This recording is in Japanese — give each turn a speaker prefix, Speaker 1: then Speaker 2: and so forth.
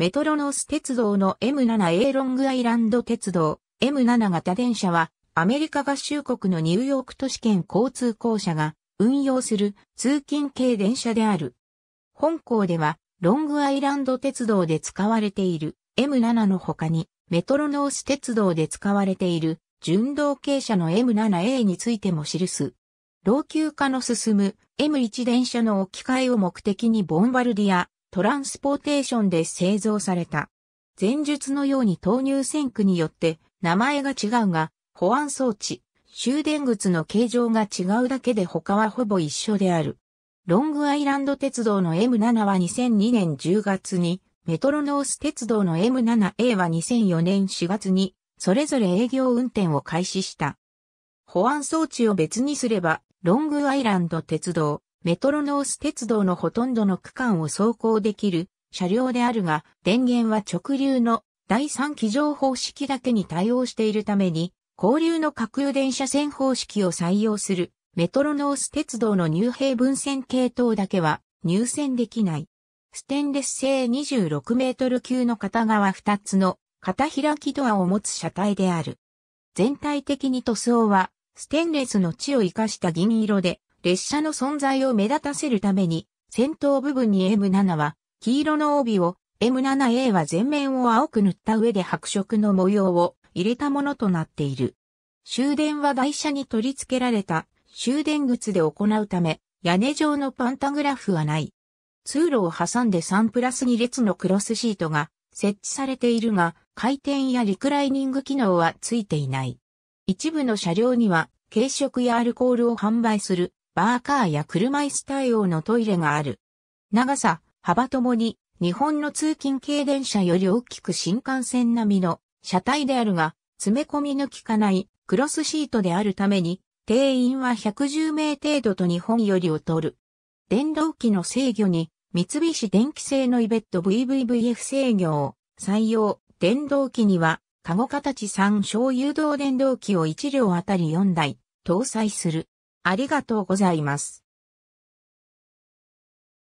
Speaker 1: メトロノース鉄道の M7A ロングアイランド鉄道 M7 型電車はアメリカ合衆国のニューヨーク都市圏交通公社が運用する通勤系電車である。本校ではロングアイランド鉄道で使われている M7 の他にメトロノース鉄道で使われている純道傾斜の M7A についても記す。老朽化の進む M1 電車の置き換えを目的にボンバルディア、トランスポーテーションで製造された。前述のように投入線区によって名前が違うが、保安装置、終電靴の形状が違うだけで他はほぼ一緒である。ロングアイランド鉄道の M7 は2002年10月に、メトロノース鉄道の M7A は2004年4月に、それぞれ営業運転を開始した。保安装置を別にすれば、ロングアイランド鉄道、メトロノース鉄道のほとんどの区間を走行できる車両であるが、電源は直流の第3機乗方式だけに対応しているために、交流の各空電車線方式を採用するメトロノース鉄道の入平分線系統だけは入線できない。ステンレス製26メートル級の片側2つの片開きドアを持つ車体である。全体的に塗装はステンレスの地を生かした銀色で列車の存在を目立たせるために、先頭部分に M7 は黄色の帯を、M7A は全面を青く塗った上で白色の模様を入れたものとなっている。終電は台車に取り付けられた終電靴で行うため、屋根状のパンタグラフはない。通路を挟んで3プラス2列のクロスシートが設置されているが、回転やリクライニング機能はついていない。一部の車両には軽食やアルコールを販売するバーカーや車椅子対応のトイレがある。長さ、幅ともに、日本の通勤軽電車より大きく新幹線並みの車体であるが、詰め込み抜きかないクロスシートであるために、定員は110名程度と日本より劣る。電動機の制御に、三菱電機製のイベット VVVF 制御を採用。電動機には、カゴ形3小誘導電動機を1両あたり4台搭載する。ありがとうございます。